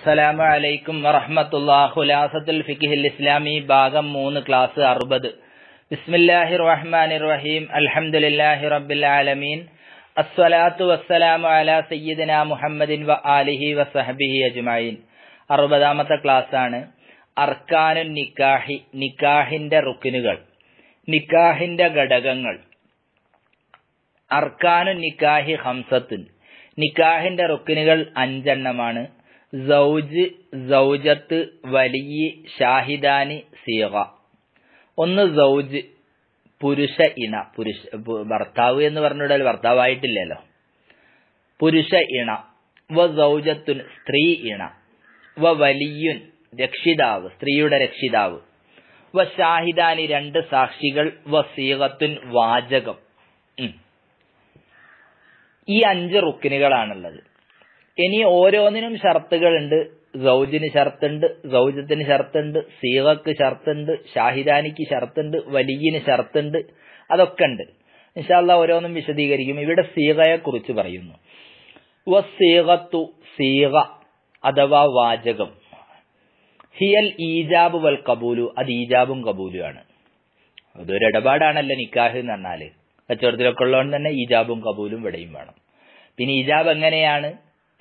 അസ്സലാമു അലൈക്കും വറഹമത്തുള്ള ഖുലാസത്തുൽ ഫിഖിഹിൽ ഇസ്ലാമി ഭാഗം മൂന്ന് ക്ലാസ് അറുപത് ബിസ്മില്ലാഹി റഹ്മാൻ റഹീം അൽഹംദുലില്ലാഹി റബ്ബിൽ ആലമീൻ അസ്സലാത്തു വസ്സലാമു അല സയ്യിദിന മുഹമ്മദിൻ വ ആലിഹി വസഹബിഹി അജ്മൈൻ അറുപതാമത്തെ ആണ് അർക്കാനു നിക്കാഹി നിക്കാഹിന്റെ റുക്കിനുകൾ നിക്കാഹിന്റെ ഘടകങ്ങൾ അർക്കാനു നിക്കാഹി ഹംസത്തുൻ നിക്കാഹിന്റെ റുക്കിനുകൾ അഞ്ചെണ്ണമാണ് സൗജ് സൗജത്ത് വലിയ ഷാഹിദാനി സീറ ഒന്ന് സൗജ് പുരുഷ ഇണ പുരുഷ ഭർത്താവ് എന്ന് പറഞ്ഞാൽ ഭർത്താവായിട്ടില്ലല്ലോ പുരുഷ ഇണ വ സൗജത്തുൻ സ്ത്രീ ഇണ വ വലിയുൻ രക്ഷിതാവ് സ്ത്രീയുടെ രക്ഷിതാവ് വ ഷാഹിദാനി രണ്ട് സാക്ഷികൾ വ സീകത്തുൻ വാചകം ഈ അഞ്ച് റുക്കിനുകളാണുള്ളത് ഇനി ഓരോന്നിനും ഷർത്തുകളുണ്ട് സൗജിന് ഷർത്തുണ്ട് സൗജത്തിന് ഷർത്തുണ്ട് സീറക്ക് ഷർത്തുണ്ട് ഷാഹിദാനിക്ക് ഷർത്തുണ്ട് വലിയന് ഷർത്തുണ്ട് അതൊക്കെ ഉണ്ട് ഇൻഷാല്ല ഓരോന്നും വിശദീകരിക്കും ഇവിടെ സീറയെ കുറിച്ച് പറയുന്നു വസീറത്തു സീറ അഥവാ വാചകം ഹിയൽ ഈജാബ് വൽ കബൂലു അത് ഈജാബും കബൂലുമാണ് അതൊരു ഇടപാടാണല്ലോ നിക്കാഹ് എന്ന് പറഞ്ഞാൽ കച്ചവടത്തിലൊക്കെ ഉള്ളതുകൊണ്ട് തന്നെ ഈജാബും കബൂലും ഇവിടെയും വേണം പിന്നെ ഈജാബ് എങ്ങനെയാണ്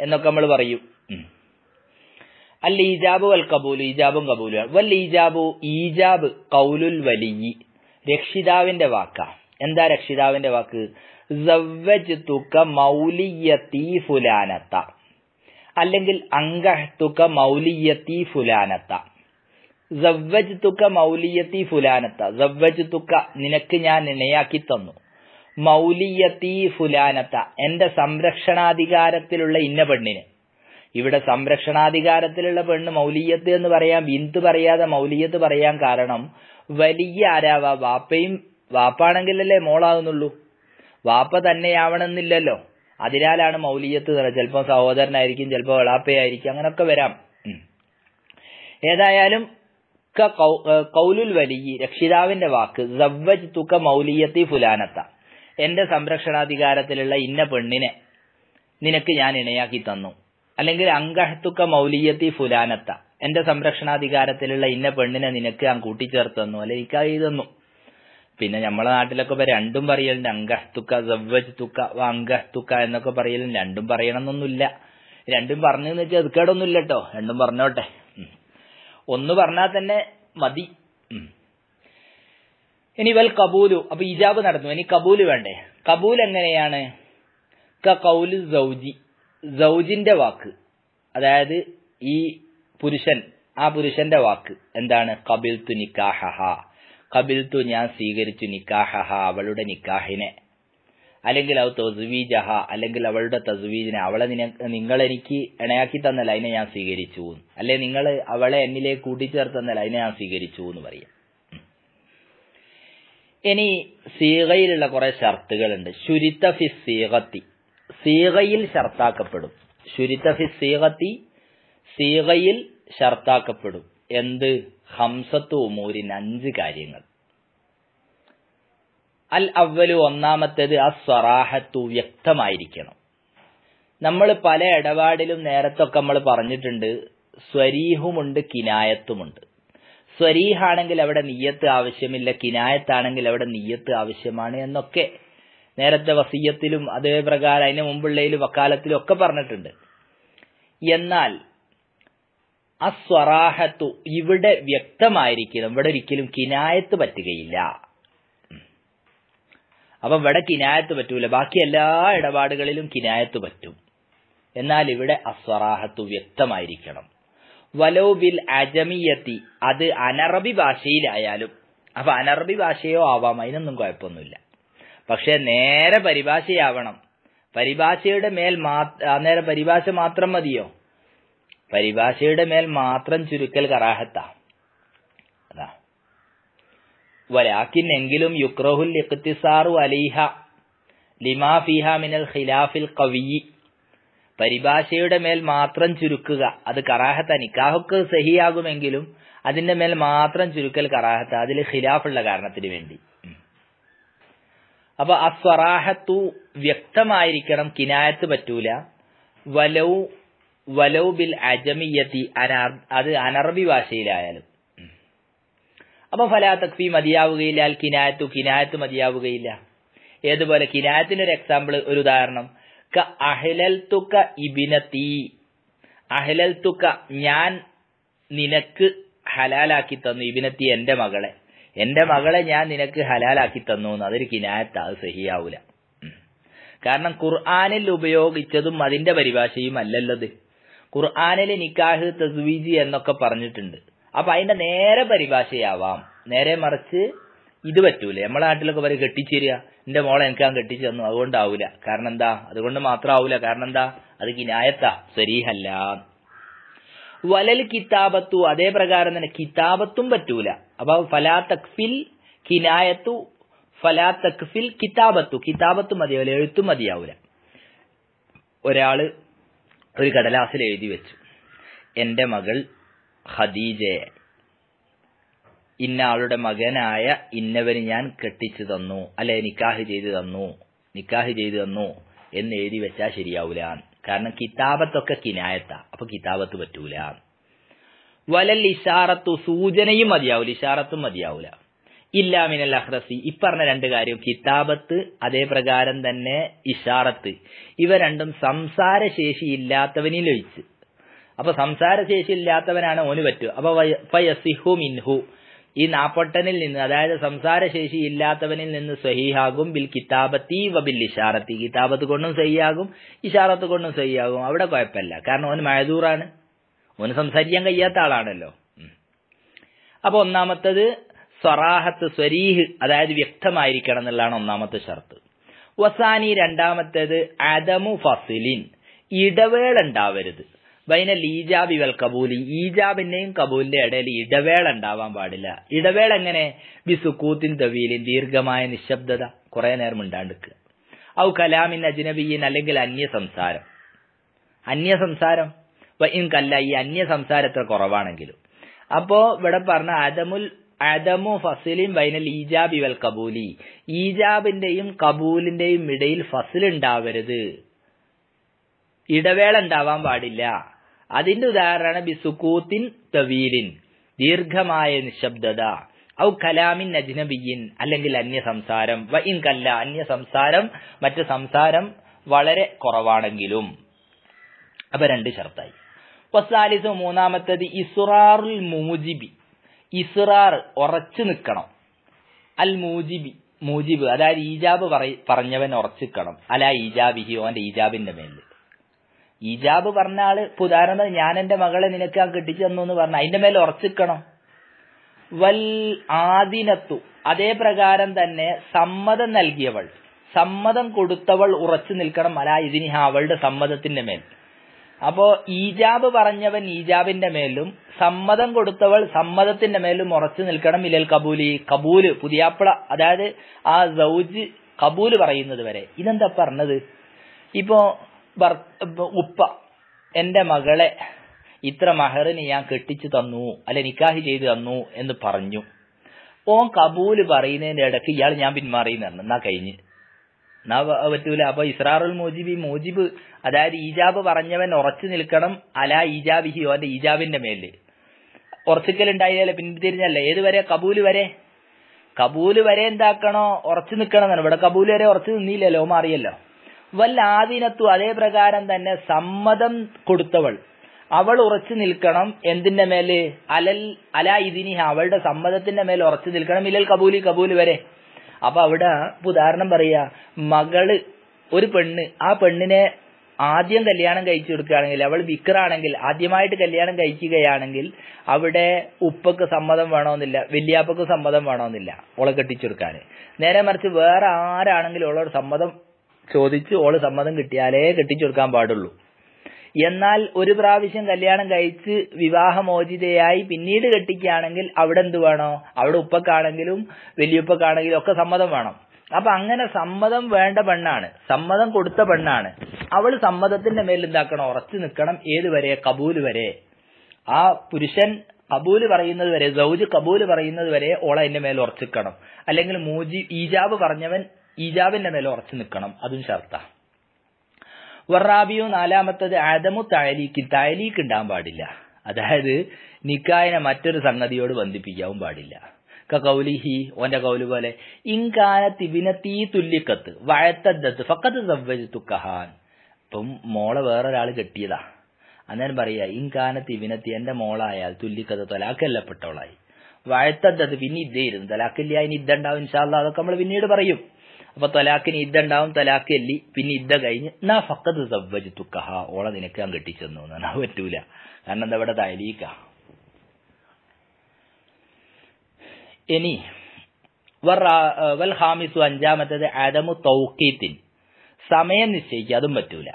എന്നൊക്കെ നമ്മൾ പറയും അല്ല ഈജാബ് വൽ കബൂലു ഈജാബും കബൂലുമാണ് വൽ ഈജാബു ഈജാബ് കൗലുൽ വലിയി രക്ഷിതാവിന്റെ വാക്ക എന്താ രക്ഷിതാവിന്റെ വാക്ക് തുക മൗലിയത്തി ഫുലാനത്ത അല്ലെങ്കിൽ അങ്കഹ്തുക മൗലിയത്തി ഫുലാനത്ത തുക മൗലിയത്തി ഫുലാനത്ത തുക നിനക്ക് ഞാൻ ഇണയാക്കി തന്നു മൗലിയത്തി ഫുലാനത്ത എന്റെ സംരക്ഷണാധികാരത്തിലുള്ള ഇന്ന പെണ്ണിന് ഇവിടെ സംരക്ഷണാധികാരത്തിലുള്ള പെണ്ണ് മൗലിയത്ത് എന്ന് പറയാം ബിന്ദു പറയാതെ മൗലിയത്ത് പറയാൻ കാരണം വലിയ ആരാവ വാപ്പയും വാപ്പാണെങ്കിലല്ലേ മോളാകുന്നുള്ളൂ വാപ്പ തന്നെയാവണമെന്നില്ലല്ലോ അതിനാലാണ് മൗലിയത്ത് ചിലപ്പോൾ സഹോദരനായിരിക്കും ചിലപ്പോൾ വെളാപ്പയായിരിക്കും അങ്ങനൊക്കെ വരാം ഏതായാലും കൗലുൽ വലിയ രക്ഷിതാവിന്റെ വാക്ക് സവ്വജ് തുക മൗലിയത്തി ഫുലാനത്ത എന്റെ സംരക്ഷണാധികാരത്തിലുള്ള ഇന്ന പെണ്ണിനെ നിനക്ക് ഞാൻ ഇണയാക്കി തന്നു അല്ലെങ്കിൽ അങ്കഹത്തുക്ക മൗലിയത്തി ഫുലാനത്ത എന്റെ സംരക്ഷണാധികാരത്തിലുള്ള ഇന്ന പെണ്ണിനെ നിനക്ക് ഞാൻ തന്നു അല്ലെ എനിക്ക് തന്നു പിന്നെ നമ്മളെ നാട്ടിലൊക്കെ ഇപ്പൊ രണ്ടും പറയലുണ്ട് അങ്കഹത്തുക്ക സവ്വജ്തുക്ക അങ്കഹത്തുക്ക എന്നൊക്കെ പറയലും രണ്ടും പറയണമെന്നൊന്നുമില്ല രണ്ടും പറഞ്ഞു എന്ന് വെച്ചാൽ അത് കേടൊന്നുമില്ല കേട്ടോ രണ്ടും പറഞ്ഞോട്ടെ ഒന്ന് പറഞ്ഞാൽ തന്നെ മതി ഇനി വൽ കബൂലു അപ്പൊ ഇജാബ് നടന്നു ഇനി കബൂല് വേണ്ടേ കബൂൽ എങ്ങനെയാണ് കൗലു സൗജി സൗജിന്റെ വാക്ക് അതായത് ഈ പുരുഷൻ ആ പുരുഷന്റെ വാക്ക് എന്താണ് കബിൽ തു നിക്കാഹ കബിൽ തു ഞാൻ സ്വീകരിച്ചു നിക്കാഹ അവളുടെ നിക്കാഹിനെ അല്ലെങ്കിൽ അവ തസ്വീജഹ അല്ലെങ്കിൽ അവളുടെ തസ്വീജിനെ അവളെ നിങ്ങൾ എനിക്ക് ഇണയാക്കി തന്നല്ല അതിനെ ഞാൻ സ്വീകരിച്ചു അല്ലെങ്കിൽ നിങ്ങൾ അവളെ എന്നിലേക്ക് കൂട്ടിച്ചേർത്തന്നല്ല അതിനെ ഞാൻ സ്വീകരിച്ചു എന്ന് പറയാം ഇനി സീകയിലുള്ള കുറെ ഷർത്തുകളുണ്ട് ശുരിത്ത ഫി സീകത്തി സീകയിൽ ഷർത്താക്കപ്പെടും ശുരിത്തഫി ഫി സീകത്തി സീകയിൽ ഷർത്താക്കപ്പെടും എന്ത് ഹംസത്തു ഉമൂരിൻ അഞ്ച് കാര്യങ്ങൾ അൽ അവലു ഒന്നാമത്തേത് സ്വറാഹത്തു വ്യക്തമായിരിക്കണം നമ്മൾ പല ഇടപാടിലും നേരത്തൊക്കെ നമ്മൾ പറഞ്ഞിട്ടുണ്ട് സ്വരീഹുമുണ്ട് കിനായത്തുമുണ്ട് സ്വരീഹാണെങ്കിൽ അവിടെ നീയത്ത് ആവശ്യമില്ല കിനായത്താണെങ്കിൽ അവിടെ നീയത്ത് ആവശ്യമാണ് എന്നൊക്കെ നേരത്തെ വസീയത്തിലും അതേ പ്രകാരം അതിന് മുമ്പുള്ളതിലും വക്കാലത്തിലും ഒക്കെ പറഞ്ഞിട്ടുണ്ട് എന്നാൽ അസ്വറാഹത്തു ഇവിടെ വ്യക്തമായിരിക്കും ഇവിടെ ഒരിക്കലും കിനായത്ത് പറ്റുകയില്ല അപ്പൊ ഇവിടെ കിനായത്ത് പറ്റൂല ബാക്കി എല്ലാ ഇടപാടുകളിലും കിനായത്ത് പറ്റും എന്നാൽ ഇവിടെ അസ്വറാഹത്തു വ്യക്തമായിരിക്കണം വലോ ബിൽ അജമിയത്തി അത് അനറബി ഭാഷയിലായാലും അപ്പൊ അനറബി ഭാഷയോ ആവാം അതിനൊന്നും കുഴപ്പമൊന്നുമില്ല പക്ഷെ നേരെ പരിഭാഷയാവണം പരിഭാഷയുടെ മേൽ നേരെ പരിഭാഷ മാത്രം മതിയോ പരിഭാഷയുടെ മേൽ മാത്രം ചുരുക്കൽ കറാഹത്താ അതാ വലാക്കിൻ എങ്കിലും യുക്രഹുൽ ഇഖ്തിസാറു ലിമാ ഫിഹ മിനൽ ഖിലാഫിൽ കവിയി പരിഭാഷയുടെ മേൽ മാത്രം ചുരുക്കുക അത് കറാഹത്ത നിക്കാഹൊക്കെ സഹിയാകുമെങ്കിലും അതിന്റെ മേൽ മാത്രം ചുരുക്കൽ കറാഹത്ത അതിൽ ഖിലാഫുള്ള കാരണത്തിന് വേണ്ടി അപ്പൊ സ്വറാഹത്തു വ്യക്തമായിരിക്കണം കിനായത്ത് പറ്റൂല വലൗ വലൗ ബിൽ അജമിയത്തി അത് അനറബി ഭാഷയിലായാലും അപ്പൊ ഫലാ മതിയാവുകയില്ല അൽ കിനായത്തു കിനായത്ത് മതിയാവുകയില്ല ഏതുപോലെ കിനായത്തിന്റെ ഒരു എക്സാമ്പിൾ ഒരു ഉദാഹരണം ക ഞാൻ നിനക്ക് ഹലാലാക്കി തന്നു ഇബിനത്തി എന്റെ മകളെ എന്റെ മകളെ ഞാൻ നിനക്ക് ഹലാലാക്കി തന്നു എന്ന് അതൊരു കിനായത്ത് അത് സഹിയാവൂല കാരണം ഖുർആാനിൽ ഉപയോഗിച്ചതും അതിന്റെ പരിഭാഷയും അല്ലല്ലത് ഖുർആാനിൽ നിക്കാഹ് തസ്വീജി എന്നൊക്കെ പറഞ്ഞിട്ടുണ്ട് അപ്പൊ അതിന്റെ നേരെ പരിഭാഷയാവാം നേരെ മറിച്ച് ഇത് പറ്റൂല നമ്മളെ നാട്ടിലൊക്കെ വരെ കെട്ടിച്ചേരുക എന്റെ മോളെ എനിക്ക് ഞാൻ കെട്ടിച്ചു തന്നു അതുകൊണ്ടാവൂല കാരണം എന്താ അതുകൊണ്ട് മാത്രം ആവൂല കാരണം എന്താ അത് കിനായത്താ ശരിയല്ല വലൽ കിതാബത്തു അതേ പ്രകാരം തന്നെ കിതാബത്തും പറ്റൂല അപ്പൊ ഫലാ തഖ്ഫിൽ കിനായത്തു ഫലാ തഖ്ഫിൽ കിതാബത്തു കിതാബത്തും മതിയാവില്ല എഴുത്തും മതിയാവൂല ഒരാള് ഒരു കടലാസിൽ എഴുതി വെച്ചു എന്റെ മകൾ ഖദീജയെ ആളുടെ മകനായ ഇന്നവന് ഞാൻ കെട്ടിച്ചു തന്നു അല്ലെ നിക്കാഹ് ചെയ്തു തന്നു നിക്കാഹ് ചെയ്തു തന്നു എന്ന് എഴുതി വെച്ചാൽ ശരിയാവൂല കാരണം കിതാബത്തൊക്കെ കിനായത്ത അപ്പൊ കിതാബത്ത് പറ്റൂല വലൽ ഇഷാറത്തു സൂചനയും മതിയാവൂല ഇഷാറത്തും മതിയാവൂല ഇല്ലാമിനൽ അഹ്റസി ഇപ്പറഞ്ഞ രണ്ട് കാര്യം കിതാബത്ത് അതേ പ്രകാരം തന്നെ ഇഷാറത്ത് ഇവ രണ്ടും സംസാരശേഷി ഇല്ലാത്തവനിൽ ഒഴിച്ച് അപ്പൊ സംസാരശേഷി ഇല്ലാത്തവനാണ് ഓന് പറ്റൂ അപ്പൊ ഫയസിഹു മിൻഹു ഈ നാപ്പൊട്ടനിൽ നിന്ന് അതായത് സംസാരശേഷി ഇല്ലാത്തവനിൽ നിന്ന് സഹിയാകും ബിൽ കിതാബത്തി വബിൽ ഇഷാറത്തി കിതാബത്ത് കൊണ്ടും സഹിയാകും ഇഷാറത്ത് കൊണ്ടും സഹിയാകും അവിടെ കുഴപ്പമില്ല കാരണം അവന് മഴദൂറാണ് ഓന് സംസാരിക്കാൻ കഴിയാത്ത ആളാണല്ലോ അപ്പൊ ഒന്നാമത്തത് സ്വറാഹത്ത് സ്വരീഹ് അതായത് വ്യക്തമായിരിക്കണം എന്നുള്ളതാണ് ഒന്നാമത്തെ ഷർത്ത് വസാനി രണ്ടാമത്തേത് അദമു ഫസിലിൻ ഇടവേള ഉണ്ടാവരുത് ബൈനൽ ഈജാബി വൽ കബൂലി ഈജാബിന്റെയും കബൂലിന്റെ ഇടയിൽ ഇടവേള ഉണ്ടാവാൻ പാടില്ല ഇടവേള എങ്ങനെ ബി സുക്കൂത്തിൻ തവീലിൻ ദീർഘമായ നിശബ്ദത കുറെ നേരം ഉണ്ടാണ്ടിക്കുക ഔ കലാമിൻ അജ്നബിയിൻ അല്ലെങ്കിൽ അന്യ സംസാരം അന്യ സംസാരം ഇൻ കല്ല ഈ അന്യ സംസാരത്ര കുറവാണെങ്കിലും അപ്പോ ഇവിടെ പറഞ്ഞ അദമുൽ അദമു ഫസിലിൻ ബൈനൽ ഈജാബി വൽ കബൂലി ഈജാബിന്റെയും കബൂലിന്റെയും ഇടയിൽ ഫസിൽ ഉണ്ടാവരുത് ഇടവേള ഉണ്ടാവാൻ പാടില്ല അതിന്റെ ഉദാഹരണമാണ് ബിസുക്കൂത്തിൻ തവീലിൻ ദീർഘമായ നിശബ്ദത ഔ കലാമിൻ അജ്നബിയിൻ അല്ലെങ്കിൽ അന്യ സംസാരം വ ഇൻ കല്ല അന്യ സംസാരം മറ്റു സംസാരം വളരെ കുറവാണെങ്കിലും അപ്പൊ രണ്ട് ഷർത്തായി വസാലിസ് മൂന്നാമത്തത് ഇസ്റാറുൽ മൂജിബി ഇസ്റാർ ഉറച്ചു നിൽക്കണം അൽ മൂജിബി മൂജിബ് അതായത് ഈജാബ് പറഞ്ഞവൻ ഉറച്ചിക്കണം അല ഈജാബിഹി ഓന്റെ ഈജാബിന്റെ മേലിൽ ഇജാബ് പറഞ്ഞ ആള് ഇപ്പൊ ഉദാഹരണം ഞാൻ എന്റെ മകളെ നിനക്ക് ആ കെട്ടിച്ചു തന്നു എന്ന് പറഞ്ഞു അതിന്റെ മേലെ ഉറച്ചിക്കണം വൽ ആദിനത്തു അതേ പ്രകാരം തന്നെ സമ്മതം നൽകിയവൾ സമ്മതം കൊടുത്തവൾ ഉറച്ചു നിൽക്കണം അല്ല ഇതിനി അവളുടെ സമ്മതത്തിന്റെ മേൽ അപ്പോ ഈജാബ് പറഞ്ഞവൻ ഈജാബിന്റെ മേലും സമ്മതം കൊടുത്തവൾ സമ്മതത്തിന്റെ മേലും ഉറച്ചു നിൽക്കണം ഇലൽ കബൂലി കബൂല് പുതിയാപ്പിള അതായത് ആ സൗജ് കബൂല് പറയുന്നത് വരെ ഇതെന്താ പറഞ്ഞത് ഇപ്പോ ഉപ്പ എന്റെ മകളെ ഇത്ര മഹറിന് ഞാൻ കെട്ടിച്ചു തന്നു അല്ലെ നിക്കാഹ് ചെയ്തു തന്നു എന്ന് പറഞ്ഞു ഓൻ കബൂല് പറയുന്നതിന്റെ ഇടയ്ക്ക് ഇയാൾ ഞാൻ പിന്മാറി പറഞ്ഞു എന്നാ കഴിഞ്ഞ് എന്നാ പറ്റൂല അപ്പൊ ഇസ്രാറുൽ ഈ മോജിബ് അതായത് ഈജാബ് പറഞ്ഞവൻ ഉറച്ചു നിൽക്കണം അല ഈജാബിഹി ഓന്റെ ഈജാബിന്റെ മേലില് ഉറച്ചിക്കലുണ്ടായില്ലേ പിന്തിരിഞ്ഞല്ലേ ഏതുവരെ കബൂല് വരെ കബൂല് വരെ എന്താക്കണോ ഉറച്ചു നിൽക്കണം ഇവിടെ കബൂല് വരെ ഉറച്ചു നിന്നില്ലല്ലോ മാറിയല്ലോ വല്ലാതിനത്തു അതേ പ്രകാരം തന്നെ സമ്മതം കൊടുത്തവൾ അവൾ ഉറച്ചു നിൽക്കണം എന്തിന്റെ മേല് അലൽ അല ഇതിനി അവളുടെ സമ്മതത്തിന്റെ മേൽ ഉറച്ചു നിൽക്കണം ഇല്ലൽ കബൂലി കബൂല് വരെ അപ്പൊ അവിടെ ഉദാഹരണം പറയാ മകള് ഒരു പെണ്ണ് ആ പെണ്ണിനെ ആദ്യം കല്യാണം കഴിച്ചു കൊടുക്കുകയാണെങ്കിൽ അവൾ വിക്രാണെങ്കിൽ ആദ്യമായിട്ട് കല്യാണം കഴിക്കുകയാണെങ്കിൽ അവിടെ ഉപ്പക്ക് സമ്മതം വേണമെന്നില്ല വല്യാപ്പക്ക് സമ്മതം വേണമെന്നില്ല ഓളെ കെട്ടിച്ചെടുക്കാൻ നേരെ മറിച്ച് വേറെ ആരാണെങ്കിലും ഉള്ള സമ്മതം ചോദിച്ച് ഓള് സമ്മതം കിട്ടിയാലേ കെട്ടിച്ചു കൊടുക്കാൻ പാടുള്ളൂ എന്നാൽ ഒരു പ്രാവശ്യം കല്യാണം കഴിച്ച് വിവാഹമോചിതയായി പിന്നീട് കെട്ടിക്കുകയാണെങ്കിൽ അവിടെ എന്ത് വേണോ അവിടെ ഉപ്പക്കാണെങ്കിലും വലിയുപ്പക്കാണെങ്കിലും ഒക്കെ സമ്മതം വേണം അപ്പൊ അങ്ങനെ സമ്മതം വേണ്ട പെണ്ണാണ് സമ്മതം കൊടുത്ത പെണ്ണാണ് അവൾ സമ്മതത്തിന്റെ മേൽ എന്താക്കണം ഉറച്ചു നിൽക്കണം ഏത് വരെ കബൂല് വരെ ആ പുരുഷൻ കബൂല് പറയുന്നത് വരെ സൗജ് കബൂല് പറയുന്നത് വരെ ഓള എന്റെ മേൽ ഉറച്ചിക്കണം അല്ലെങ്കിൽ മൂജി ഈജാബ് പറഞ്ഞവൻ ഈജാബിന്റെ മേലെ ഉറച്ചു നിൽക്കണം അതും ഷർത്താ വറാബിയു നാലാമത്തത് ആദമു തായലീക്ക് തായലീക്ക് ഉണ്ടാകാൻ പാടില്ല അതായത് നിക്കായനെ മറ്റൊരു സംഗതിയോട് ബന്ധിപ്പിക്കാവും പാടില്ല കൗലിഹി ഓന്റെ കൗലു പോലെ ഇൻകാനത്ത് ഇബിനത്തീ തുല്യക്കത്ത് വഴത്തദ്ദത്ത് ഫക്കത്ത് കഹാൻ ഇപ്പം മോളെ വേറൊരാൾ കെട്ടിയതാ അന്നേരം പറയുക ഇൻകാനത്ത് ഇബിനത്തി എന്റെ മോളായാൽ തുല്യക്കത്ത് തൊലാക്കല്ലപ്പെട്ടോളായി അത് പിന്നെ ഇദ്ദേയിരുന്നു തലാക്കില്ല അതിന് ഇദ്ദ ഇൻഷാല്ല അതൊക്കെ നമ്മൾ പിന്നീട് പറയും അപ്പൊ തലാക്കിന് ഇദ്ദണ്ടാവും തലാക്ക് അല്ലി പിന്നെ ഇദ്ദ കഴിഞ്ഞ് നാ ഫക്കത് സവ്വജ് തുക്കഹ ഓളെ നിനക്ക് ഞാൻ കെട്ടിച്ചെന്നു എന്നാണ് പറ്റൂല കാരണം എന്താ ഇവിടെ തലീക്ക ഇനി വൽ ഹാമിസു അഞ്ചാമത്തത് ആദമു തൗക്കീത്തിൻ സമയം നിശ്ചയിക്കുക അതും പറ്റൂല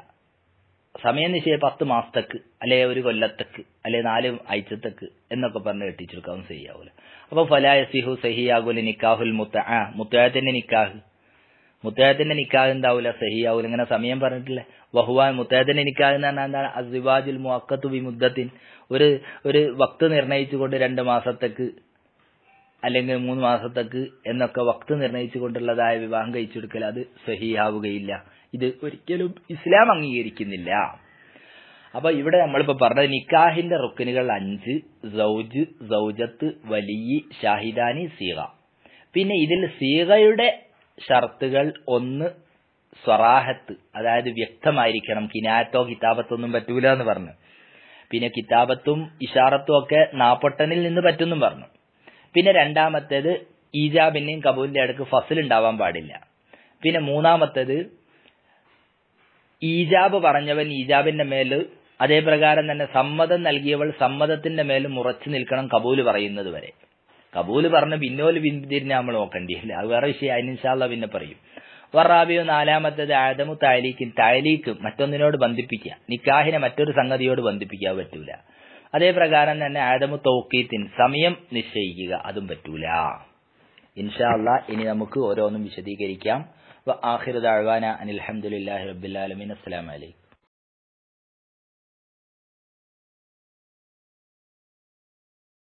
സമയനിശ്ചയ പത്ത് മാസത്തേക്ക് അല്ലെ ഒരു കൊല്ലത്തേക്ക് അല്ലെ നാല് ആഴ്ചത്തേക്ക് എന്നൊക്കെ പറഞ്ഞ് കെട്ടിച്ചെടുക്കാൻ ചെയ്യാവൂല അപ്പൊ ഫലായസിഹു സഹിയാകൂല നിക്കാഹുൽ മുത്ത ആ മുത്തയാത്തിന്റെ നിക്കാഹ് മുത്തയാത്തിന്റെ നിക്കാഹ് എന്താവൂല സഹിയാവൂല ഇങ്ങനെ സമയം പറഞ്ഞിട്ടില്ലേ വഹുവാൻ മുത്തയാത്തിന്റെ നിക്കാഹ് എന്ന് പറഞ്ഞാൽ എന്താണ് അസിവാജുൽ മുഅക്കത്തു വിമുദ്ധത്തിൻ ഒരു ഒരു വക്ത് നിർണയിച്ചുകൊണ്ട് രണ്ട് മാസത്തേക്ക് അല്ലെങ്കിൽ മൂന്ന് മാസത്തേക്ക് എന്നൊക്കെ വക്ത് നിർണയിച്ചു കൊണ്ടുള്ളതായ വിവാഹം കഴിച്ചെടുക്കൽ അത് സഹിയാവുകയില്ല ഇത് ഒരിക്കലും ഇസ്ലാം അംഗീകരിക്കുന്നില്ല അപ്പൊ ഇവിടെ നമ്മളിപ്പോ പറഞ്ഞ നിക്കാഹിന്റെ റുക്കിനുകൾ അഞ്ച് സൗജ് സൗജത്ത് വലിയ ഷാഹിദാനി സീഹ പിന്നെ ഇതിൽ സീഹയുടെ ഷർത്തുകൾ ഒന്ന് സ്വറാഹത്ത് അതായത് വ്യക്തമായിരിക്കണം കിനാറ്റോ കിതാബത്തോ ഒന്നും പറ്റൂല എന്ന് പറഞ്ഞു പിന്നെ കിതാബത്തും ഇഷാറത്തും ഒക്കെ നാപ്പൊട്ടനിൽ നിന്ന് പറ്റുമെന്നും പറഞ്ഞു പിന്നെ രണ്ടാമത്തേത് ഈജാബിന്റെയും കബൂലിന്റെ അടുക്ക് ഫസിൽ ഉണ്ടാവാൻ പാടില്ല പിന്നെ മൂന്നാമത്തേത് ഈജാബ് പറഞ്ഞവൻ ഈജാബിന്റെ മേൽ അതേപ്രകാരം തന്നെ സമ്മതം നൽകിയവൾ സമ്മതത്തിന്റെ മേൽ ഉറച്ചു നിൽക്കണം കബൂല് പറയുന്നത് വരെ കബൂല് പറഞ്ഞ പിന്നോല് പിന്തിരിഞ്ഞ നമ്മൾ നോക്കേണ്ടിയില്ല അത് വേറെ വിഷയം അതിനിഷാള്ള പിന്നെ പറയും വറാബിയോ നാലാമത്തേത് ആദമു താലീക്ക് താലീക്ക് മറ്റൊന്നിനോട് ബന്ധിപ്പിക്കുക നിക്കാഹിനെ മറ്റൊരു സംഗതിയോട് ബന്ധിപ്പിക്കാൻ പറ്റൂല അതേപ്രകാരം തന്നെ ആദമു തോക്കീത്തിൻ സമയം നിശ്ചയിക്കുക അതും പറ്റൂല ഇൻഷാല്ല ഇനി നമുക്ക് ഓരോന്നും വിശദീകരിക്കാം ആഹിർ ദാഴ്വാന അനിൽഹമുല്ലാഹി റബ്ബിലാലമീൻ